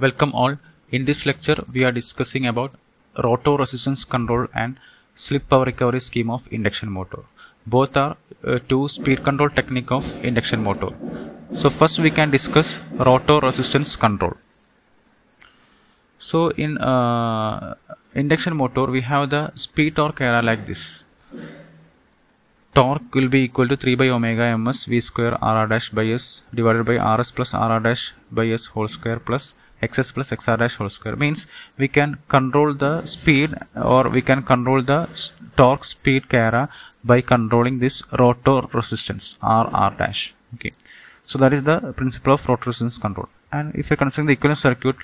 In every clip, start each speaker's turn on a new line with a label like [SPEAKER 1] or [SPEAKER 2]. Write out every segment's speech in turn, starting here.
[SPEAKER 1] Welcome all. In this lecture, we are discussing about rotor resistance control and slip power recovery scheme of induction motor. Both are uh, two speed control technique of induction motor. So first we can discuss rotor resistance control. So in uh, induction motor, we have the speed torque era like this. Torque will be equal to 3 by omega ms v square r dash by s divided by rs plus r dash by s whole square plus xs plus xr dash whole square means we can control the speed or we can control the torque speed kara by controlling this rotor resistance rr dash okay so that is the principle of rotor resistance control and if you're considering the equivalent circuit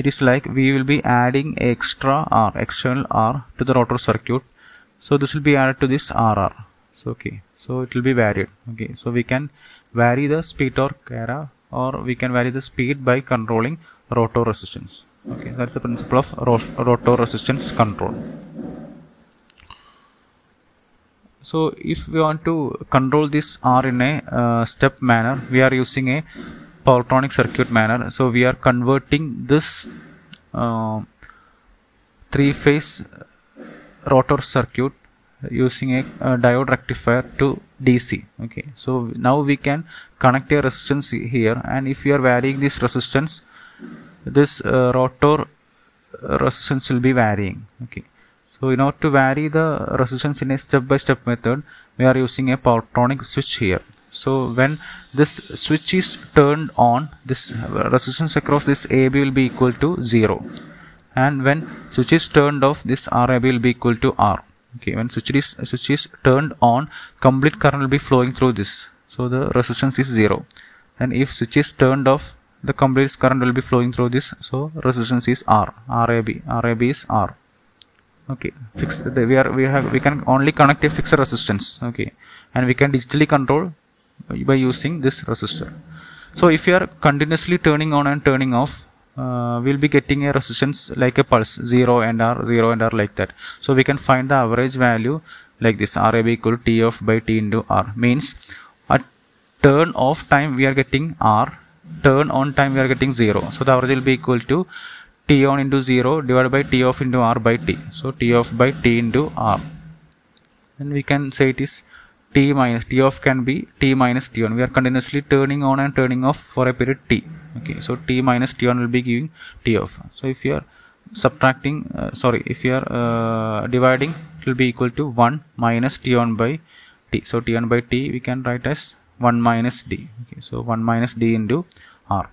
[SPEAKER 1] it is like we will be adding extra r external r to the rotor circuit so this will be added to this rr so okay so it will be varied okay so we can vary the speed or kara or we can vary the speed by controlling rotor resistance okay that's the principle of rotor resistance control so if we want to control this R in a uh, step manner we are using a powertronic circuit manner so we are converting this uh, um, three phase rotor circuit using a, a, diode rectifier to DC okay so now we can connect a resistance here and if we are varying this resistance this uh, rotor resistance will be varying okay so in order to vary the resistance in a step-by-step -step method we are using a potronic switch here so when this switch is turned on this resistance across this AB will be equal to 0 and when switch is turned off this RAB will be equal to R okay when switch is switch is turned on complete current will be flowing through this so the resistance is 0 and if switch is turned off the complete current will be flowing through this so resistance is R RAB RAB is R okay fixed we are we have we can only connect a fixed resistance okay and we can digitally control by using this resistor so if you are continuously turning on and turning off uh, we'll be getting a resistance like a pulse 0 and R 0 and R like that so we can find the average value like this RAB equal to T of by T into R means at turn off time we are getting R turn on time we are getting 0 so the average will be equal to t on into 0 divided by t off into r by t so t off by t into r and we can say it is t minus t off can be t minus t on we are continuously turning on and turning off for a period t okay so t minus t on will be giving t off so if you are subtracting uh, sorry if you are uh, dividing it will be equal to 1 minus t on by t so t on by t we can write as 1 minus d okay so 1 minus d into r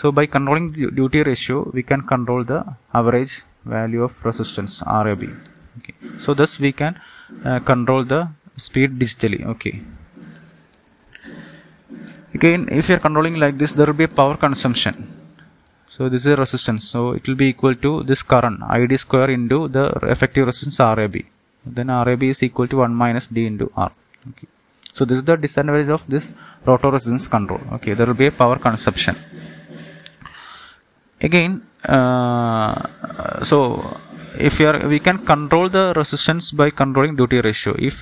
[SPEAKER 1] so by controlling duty ratio we can control the average value of resistance rab okay so thus we can uh, control the speed digitally okay again if you are controlling like this there will be a power consumption so this is resistance so it will be equal to this current id square into the effective resistance rab then rab is equal to 1 minus d into r okay so this is the disadvantage of this rotor resistance control okay there will be a power consumption again uh, so if you are we can control the resistance by controlling duty ratio if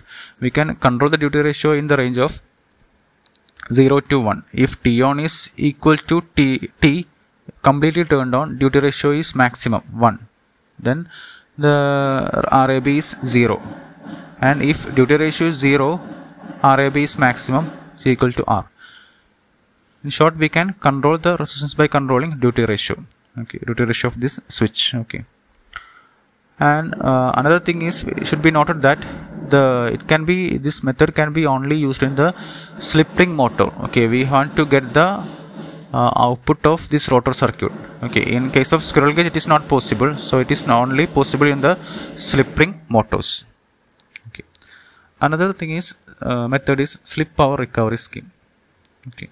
[SPEAKER 1] we can control the duty ratio in the range of 0 to 1 if t on is equal to t t completely turned on duty ratio is maximum 1 then the rab is 0 and if duty ratio is 0 Rab is maximum is equal to R. In short, we can control the resistance by controlling duty ratio. Okay, duty ratio of this switch. Okay. And uh, another thing is should be noted that the it can be this method can be only used in the slip ring motor. Okay, we want to get the uh, output of this rotor circuit okay in case of squirrel cage it is not possible so it is only possible in the slip ring motors okay another thing is uh, method is slip power recovery scheme okay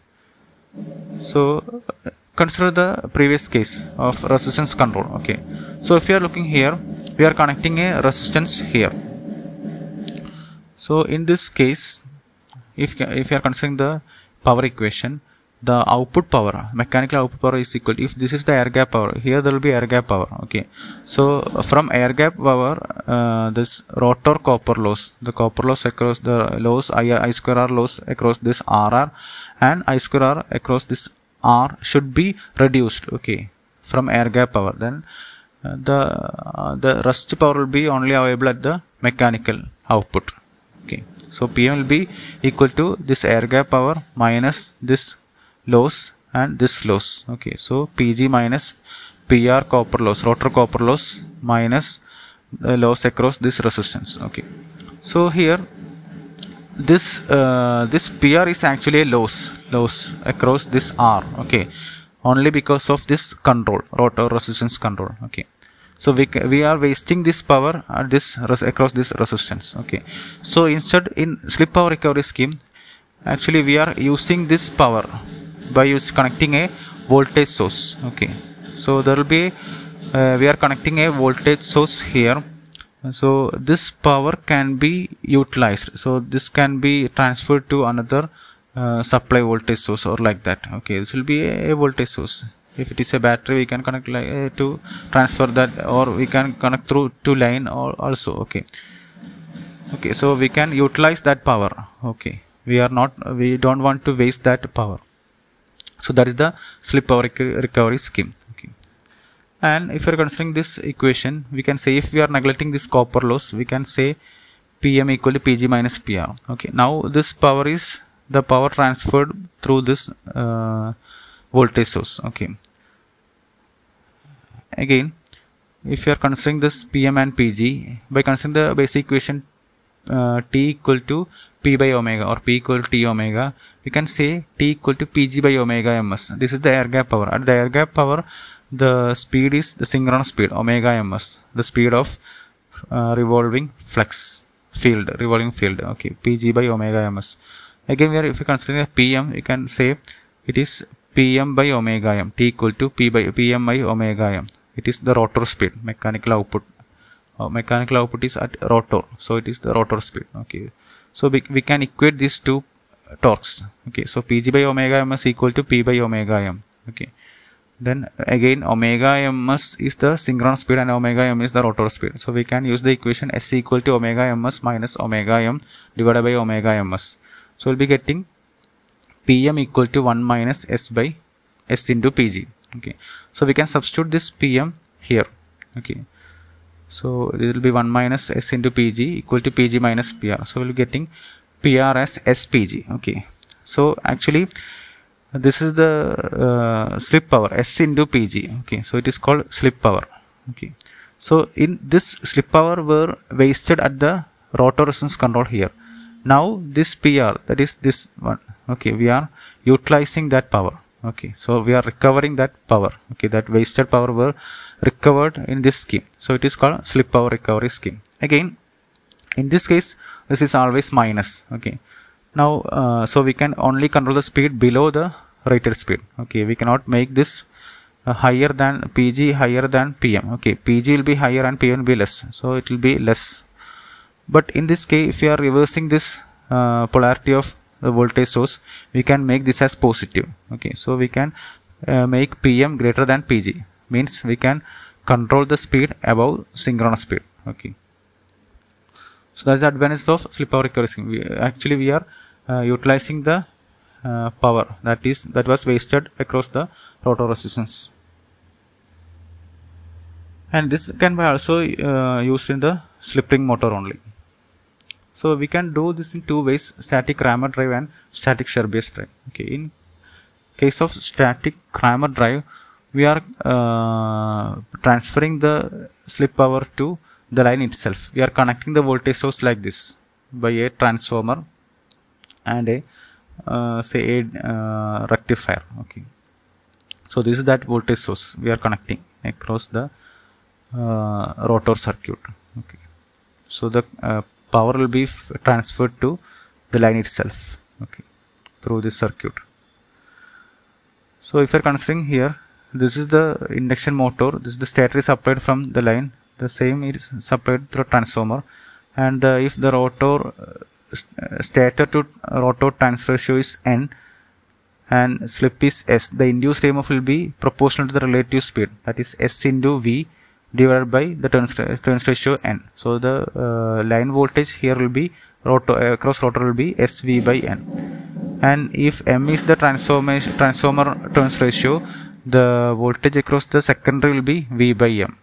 [SPEAKER 1] so consider the previous case of resistance control okay so if you are looking here we are connecting a resistance here so in this case if if you are considering the power equation the output power mechanical output power is equal if this is the air gap power here there will be air gap power okay so from air gap power uh, this rotor copper loss the copper loss across the loss I, I square r loss across this rr and i square r across this r should be reduced okay from air gap power then uh, the uh, the rest power will be only available at the mechanical output okay so pm will be equal to this air gap power minus this loss and this loss okay so pg minus pr copper loss rotor copper loss minus the loss across this resistance okay so here this uh, this pr is actually a loss loss across this r okay only because of this control rotor resistance control okay so we we are wasting this power at this across this resistance okay so instead in slip power recovery scheme actually we are using this power by use connecting a voltage source okay so there will be uh, we are connecting a voltage source here so this power can be utilized so this can be transferred to another uh, supply voltage source or like that okay this will be a, a voltage source if it is a battery we can connect like, uh, to transfer that or we can connect through to line or also okay okay so we can utilize that power okay we are not we don't want to waste that power so that is the slip power recovery scheme okay. and if you are considering this equation we can say if we are neglecting this copper loss we can say pm equal to pg minus pr okay now this power is the power transferred through this uh, voltage source okay again if you are considering this pm and pg by considering the basic equation uh, t equal to p by omega or p equal to t omega we can say T equal to Pg by omega ms. This is the air gap power. At the air gap power, the speed is the synchronous speed omega ms, the speed of uh, revolving flux field, revolving field. Okay, Pg by omega ms. Again, if we consider PM, we can say it is Pm by omega m. T equal to P by Pm by omega m. It is the rotor speed, mechanical output. Uh, mechanical output is at rotor, so it is the rotor speed. Okay, so we, we can equate these two torques okay so pg by omega m is equal to p by omega m okay then again omega ms is the synchronous speed and omega m is the rotor speed so we can use the equation s equal to omega ms minus omega m divided by omega ms so we'll be getting pm equal to 1 minus s by s into pg okay so we can substitute this pm here okay so it will be 1 minus s into pg equal to pg minus pr so we'll be getting PR SPG okay so actually this is the uh, slip power S into PG okay so it is called slip power okay so in this slip power were wasted at the rotor resistance control here now this PR that is this one okay we are utilizing that power okay so we are recovering that power okay that wasted power were recovered in this scheme so it is called slip power recovery scheme again in this case this is always minus okay now uh, so we can only control the speed below the rated speed okay we cannot make this uh, higher than pg higher than pm okay pg will be higher and pm will be less so it will be less but in this case if we are reversing this uh, polarity of the voltage source we can make this as positive okay so we can uh, make pm greater than pg means we can control the speed above synchronous speed okay so that's the advantage of slip power recovering we, actually we are uh, utilizing the uh, power that is that was wasted across the rotor resistance and this can be also uh, used in the slip ring motor only so we can do this in two ways static rammer drive and static share based drive okay in case of static rammer drive we are uh, transferring the slip power to the line itself we are connecting the voltage source like this by a transformer and a uh, say a uh, rectifier okay so this is that voltage source we are connecting across the uh, rotor circuit okay so the uh, power will be transferred to the line itself okay through this circuit so if you are considering here this is the induction motor this is the stator is supplied from the line the same is supplied through transformer and uh, if the rotor uh, st uh, stator to rotor transfer ratio is n and slip is s the induced emf will be proportional to the relative speed that is s into v divided by the turns, ratio n so the uh, line voltage here will be rotor uh, across rotor will be sv by n and if m is the transformer transformer turns ratio the voltage across the secondary will be v by m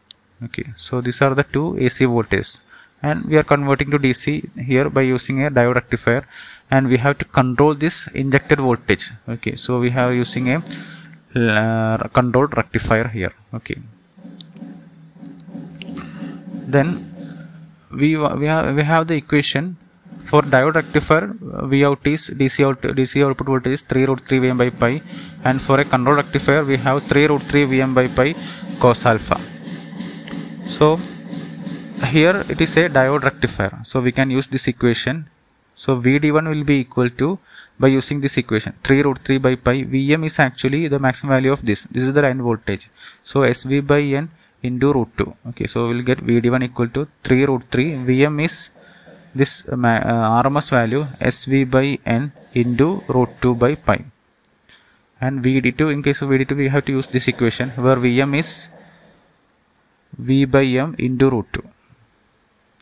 [SPEAKER 1] okay so these are the two AC voltage and we are converting to DC here by using a diode rectifier and we have to control this injected voltage okay so we have using a uh, controlled rectifier here okay then we we have we have the equation for diode rectifier uh, V out is DC out DC output voltage is 3 root 3 Vm by pi and for a control rectifier we have 3 root 3 Vm by pi cos alpha so here it is a diode rectifier so we can use this equation so vd1 will be equal to by using this equation 3 root 3 by pi vm is actually the maximum value of this this is the line voltage so sv by n into root 2 okay so we'll get vd1 equal to 3 root 3 vm is this uh, uh, rms value sv by n into root 2 by pi and vd2 in case of vd2 we have to use this equation where vm is v by m into root 2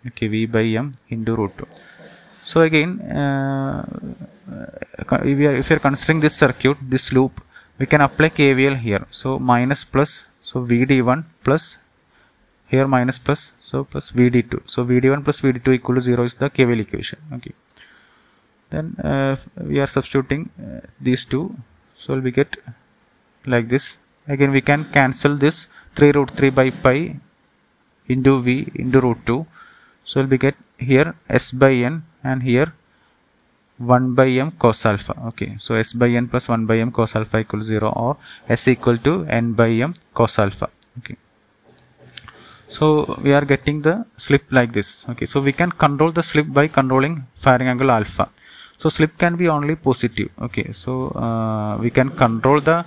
[SPEAKER 1] okay v by m into root 2 so again uh, uh, if, we are, if you are considering this circuit this loop we can apply kvl here so minus plus so vd1 plus here minus plus so plus vd2 so vd1 plus vd2 equal to 0 is the kvl equation okay then uh, we are substituting uh, these two so we get like this again we can cancel this 3 root 3 by pi into v into root 2 so we'll be get here s by n and here 1 by m cos alpha okay so s by n plus 1 by m cos alpha equals 0 or s equal to n by m cos alpha okay so we are getting the slip like this okay so we can control the slip by controlling firing angle alpha so slip can be only positive okay so uh, we can control the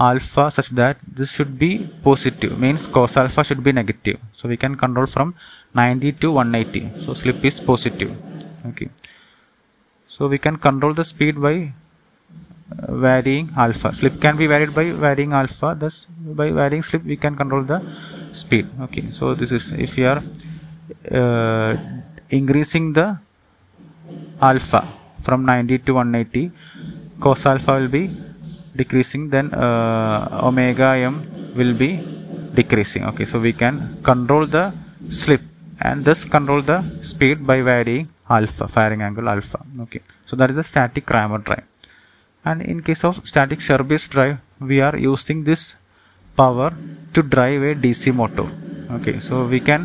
[SPEAKER 1] alpha such that this should be positive means cos alpha should be negative so we can control from 90 to 180 so slip is positive okay so we can control the speed by uh, varying alpha slip can be varied by varying alpha thus by varying slip we can control the speed okay so this is if you are uh, increasing the alpha from 90 to 180 cos alpha will be decreasing then uh, omega m will be decreasing okay so we can control the slip and thus control the speed by varying alpha firing angle alpha okay so that is the static Kramer drive and in case of static service drive we are using this power to drive a DC motor okay so we can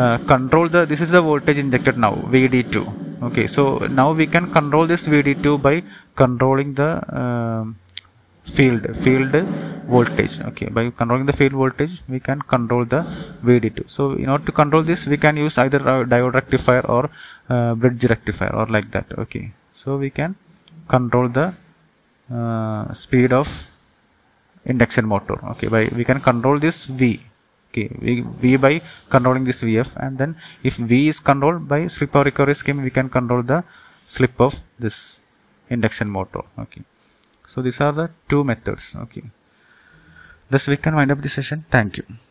[SPEAKER 1] uh, control the this is the voltage injected now VD2 okay so now we can control this VD2 by controlling the uh, field field voltage okay by controlling the field voltage we can control the vd2 so in order to control this we can use either diode rectifier or uh, bridge rectifier or like that okay so we can control the uh, speed of induction motor okay by we can control this v okay v, v by controlling this vf and then if v is controlled by slip power recovery scheme we can control the slip of this induction motor okay so these are the two methods okay thus we can wind up the session thank you